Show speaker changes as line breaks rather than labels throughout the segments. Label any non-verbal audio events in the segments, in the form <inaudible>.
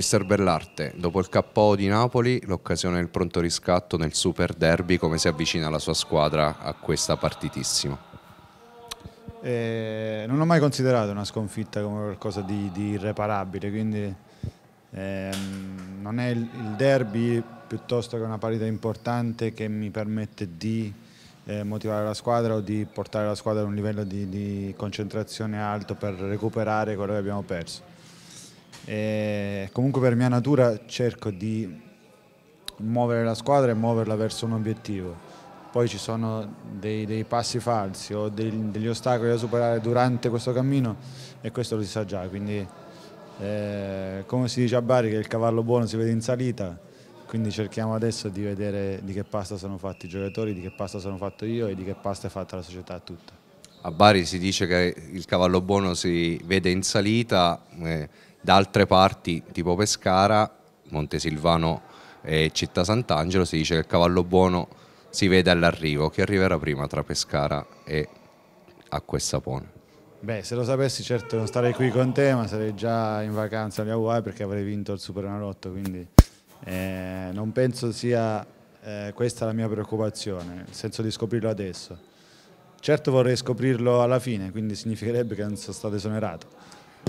Mister Bellarte, dopo il KO di Napoli, l'occasione del pronto riscatto nel Super Derby, come si avvicina la sua squadra a questa partitissima?
Eh, non ho mai considerato una sconfitta come qualcosa di, di irreparabile, quindi ehm, non è il, il, derby piuttosto che una partita importante che mi permette di eh, motivare la squadra o di portare la squadra a un livello di, di concentrazione alto per recuperare quello che abbiamo perso. E comunque per mia natura cerco di muovere la squadra e muoverla verso un obiettivo. Poi ci sono dei, dei passi falsi o dei, degli ostacoli da superare durante questo cammino e questo lo si sa già, quindi eh, come si dice a Bari che il cavallo buono si vede in salita, quindi cerchiamo adesso di vedere di che pasta sono fatti i giocatori, di che pasta sono fatto io e di che pasta è fatta la società tutta.
A Bari si dice che il cavallo buono si vede in salita. Eh da altre parti, tipo Pescara, Montesilvano e Città Sant'Angelo, si dice che il cavallo buono si vede all'arrivo. Chi arriverà prima tra Pescara e Acqua e
Beh, se lo sapessi certo non starei qui con te, ma sarei già in vacanza agli Hawaii perché avrei vinto il Superenalotto, quindi eh, non penso sia eh, questa la mia preoccupazione, nel senso di scoprirlo adesso. Certo vorrei scoprirlo alla fine, quindi significherebbe che non sono stato esonerato.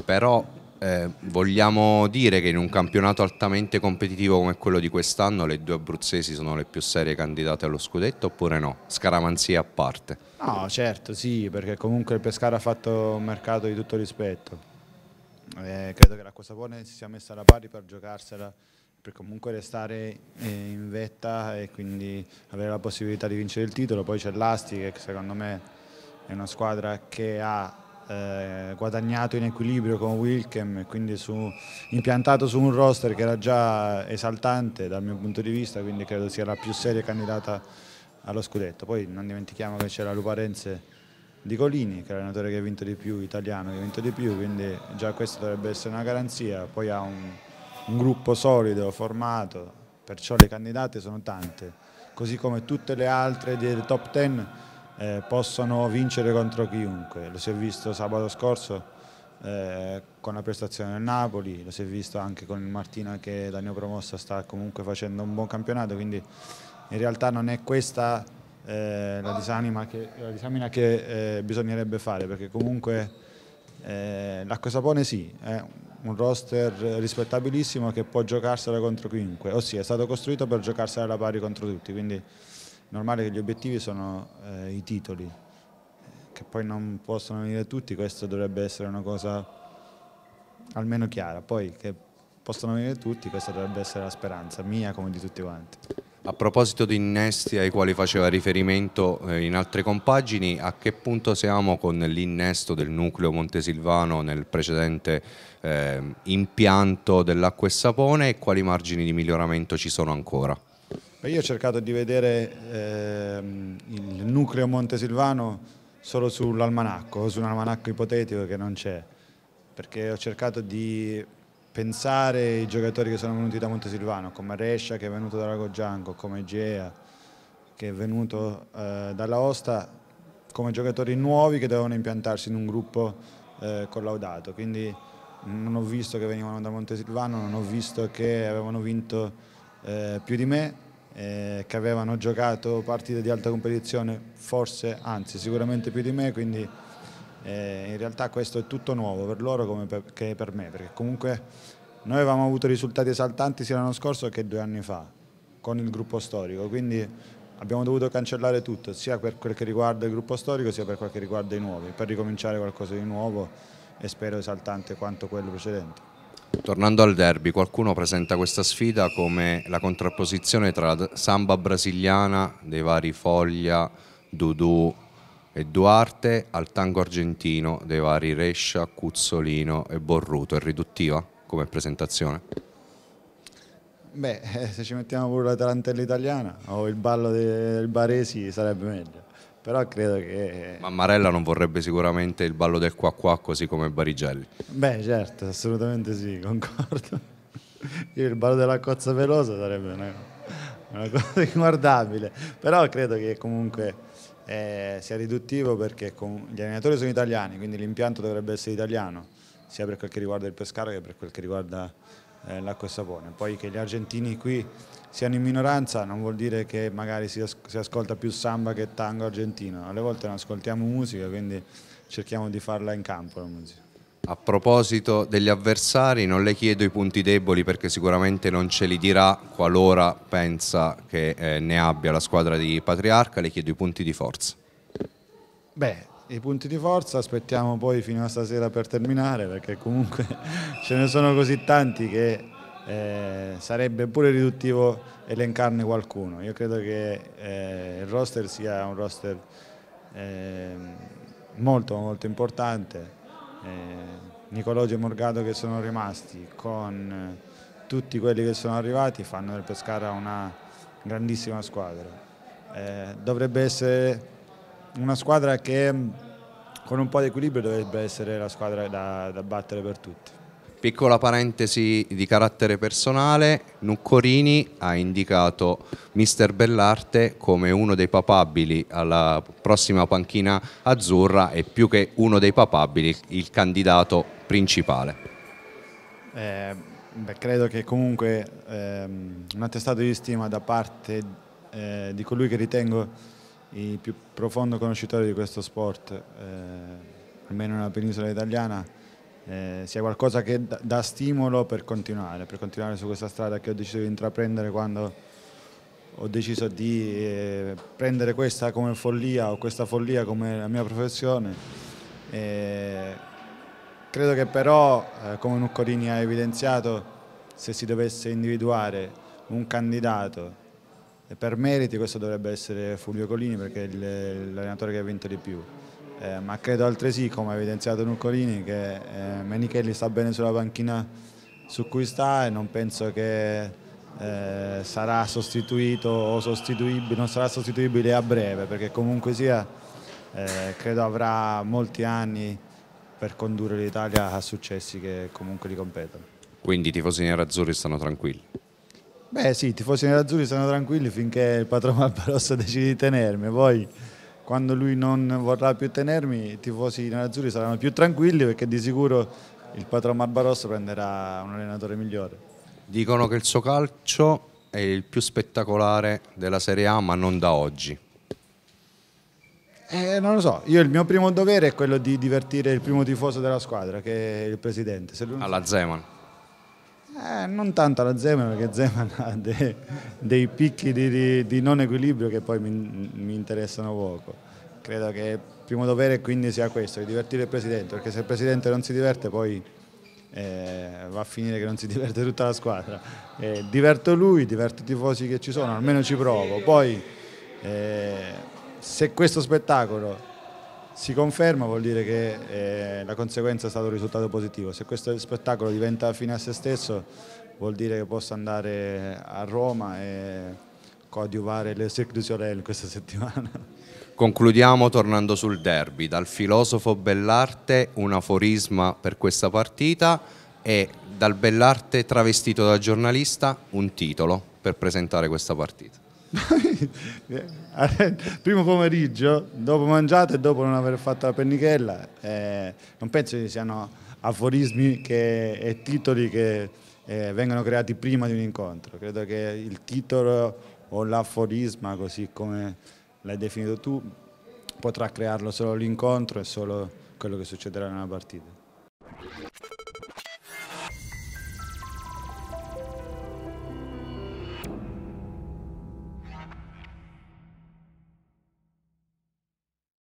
Però eh, vogliamo dire che in un campionato altamente competitivo come quello di quest'anno le due abruzzesi sono le più serie candidate allo scudetto oppure no? Scaramanzia a parte.
No, certo, sì, perché comunque il Pescara ha fatto un mercato di tutto rispetto. Eh, credo che la Cosa Buona si sia messa alla pari per giocarsela, per comunque restare eh, in vetta e quindi avere la possibilità di vincere il titolo. Poi c'è l'Asti che secondo me è una squadra che ha eh, guadagnato in equilibrio con Wilkem e quindi su, impiantato su un roster che era già esaltante dal mio punto di vista, quindi credo sia la più seria candidata allo scudetto. Poi non dimentichiamo che c'è la Luparenze di Colini, che è l'allenatore che ha vinto di più, italiano che ha vinto di più, quindi già questa dovrebbe essere una garanzia. Poi ha un, un gruppo solido, formato, perciò le candidate sono tante, così come tutte le altre del top 10 eh, possano vincere contro chiunque. Lo si è visto sabato scorso eh, con la prestazione del Napoli, lo si è visto anche con il Martina che da neopromossa sta comunque facendo un buon campionato, quindi in realtà non è questa eh, la, disamina che, la disamina che eh, bisognerebbe fare, perché comunque eh, l'Acqua Sapone sì, è un roster rispettabilissimo che può giocarsela contro chiunque, ossia è stato costruito per giocarsela alla pari contro tutti, quindi normale che gli obiettivi sono eh, i titoli, che poi non possono venire tutti, questa dovrebbe essere una cosa almeno chiara, poi che possono venire tutti, questa dovrebbe essere la speranza mia come di tutti quanti.
A proposito di innesti ai quali faceva riferimento eh, in altre compagini, a che punto siamo con l'innesto del nucleo Montesilvano nel precedente eh, impianto dell'acqua e sapone e quali margini di miglioramento ci sono ancora?
Io ho cercato di vedere ehm, il nucleo Montesilvano solo sull'almanacco, su un almanacco ipotetico che non c'è, perché ho cercato di pensare ai giocatori che sono venuti da Montesilvano, come Rescia che è venuto da Lago Gianco, come Gea che è venuto eh, dalla Osta, come giocatori nuovi che dovevano impiantarsi in un gruppo eh, collaudato. Quindi non ho visto che venivano da Montesilvano, non ho visto che avevano vinto eh, più di me, eh, che avevano giocato partite di alta competizione, forse, anzi sicuramente più di me, quindi eh, in realtà questo è tutto nuovo per loro come per, che per me, perché comunque noi avevamo avuto risultati esaltanti sia l'anno scorso che due anni fa con il gruppo storico, quindi abbiamo dovuto cancellare tutto, sia per quel che riguarda il gruppo storico sia per quel che riguarda i nuovi, per ricominciare qualcosa di nuovo e spero esaltante quanto quello precedente.
Tornando al derby, qualcuno presenta questa sfida come la contrapposizione tra la samba brasiliana dei vari Foglia, Dudu e Duarte al tango argentino dei vari Rescia, Cuzzolino e Borruto. È riduttiva come presentazione?
Beh, eh, se ci mettiamo pure la tarantella italiana o il ballo del Baresi sarebbe meglio però credo che... Ma Marella
non vorrebbe sicuramente il ballo del qua qua così come Barigelli.
Beh certo, assolutamente sì, concordo. il ballo della cozza velosa sarebbe una, una cosa <laughs> inguardabile, però credo che comunque eh, sia riduttivo perché gli allenatori sono italiani, quindi l'impianto dovrebbe essere italiano, sia per quel che riguarda il Pescara che per quel che riguarda eh, l'acqua e sapone. Poi che gli argentini qui siano in minoranza non vuol dire che magari si, as si ascolta più samba che tango argentino, alle volte non ascoltiamo musica, quindi cerchiamo di farla in campo la musica.
A proposito degli avversari, non le chiedo i punti deboli perché sicuramente non ce li dirà qualora pensa che eh, ne abbia la squadra di Patriarca, le chiedo i punti di forza.
Beh, i punti di forza, aspettiamo poi fino a stasera per terminare perché comunque <laughs> ce ne sono così tanti che eh, sarebbe pure riduttivo elencarne qualcuno. Io credo che eh, il roster sia un roster eh, molto molto importante. Eh, Nicologio e Morgado che sono rimasti con eh, tutti quelli che sono arrivati fanno del Pescara una grandissima squadra. Eh, dovrebbe essere una squadra che mm, con un po' di equilibrio dovrebbe essere la squadra da, da battere per tutti.
Piccola parentesi di carattere personale, Nuccorini ha indicato Mister Bellarte come uno dei papabili alla prossima panchina azzurra e più che uno dei papabili il candidato principale.
Eh, beh, credo che comunque ehm, un attestato di stima da parte eh, di colui che ritengo il più profondo conoscitore di questo sport, eh, almeno nella penisola italiana, eh, sia qualcosa che dà stimolo per continuare, per continuare su questa strada che ho deciso di intraprendere quando ho deciso di eh, prendere questa come follia o questa follia come la mia professione. Eh, credo che però, eh, come Nuccorini ha evidenziato, se si dovesse individuare un candidato per meriti questo dovrebbe essere Fulvio Colini perché è l'allenatore che ha vinto di più. Eh, ma credo altresì, come ha evidenziato Nuccolini, che eh, Menichelli sta bene sulla panchina su cui sta e non penso che eh, sarà sostituito o sostituibile, non sarà sostituibile a breve perché comunque sia eh, credo avrà molti anni per condurre l'Italia a successi che comunque li competono.
Quindi i tifosi nerazzurri stanno tranquilli?
Beh sì, i tifosi nerazzurri sono tranquilli finché il patrono Barbarossa <laughs> decide di tenermi, poi quando lui non vorrà più tenermi i tifosi nerazzurri saranno più tranquilli perché di sicuro il patrono Barbarossa prenderà
un allenatore migliore. Dicono che il suo calcio è il più spettacolare della Serie A ma non da oggi.
Eh, non lo so, io il mio primo dovere è quello di divertire il primo tifoso della squadra che è il presidente. Alla Zeman. Eh, non tanto alla Zeman perché Zeman <laughs> ha de, dei picchi di, di, di, non equilibrio che poi mi, mi, interessano poco. Credo che il primo dovere quindi sia questo, di divertire il Presidente, perché se il Presidente non si diverte poi eh, va a finire che non si <laughs> diverte tutta la squadra. Eh, diverto lui, diverto i tifosi che ci sono, almeno ci provo. Poi eh, se questo spettacolo si conferma vuol dire che eh, la conseguenza è stato un risultato positivo. Se questo spettacolo diventa fine a se stesso vuol dire che posso andare a Roma e coadiuvare le Cirque du Soleil questa settimana.
Concludiamo tornando sul derby, dal filosofo Bellarte un aforisma per questa partita e dal Bellarte travestito da giornalista un titolo per presentare questa partita.
<laughs> primo pomeriggio, dopo mangiato e dopo non aver fatto la pennichella, eh, non penso che siano aforismi che, e titoli che eh, vengono creati prima di un incontro. Credo che il titolo o l'aforisma, così come l'hai definito tu, potrà crearlo solo l'incontro e solo quello che succederà nella partita.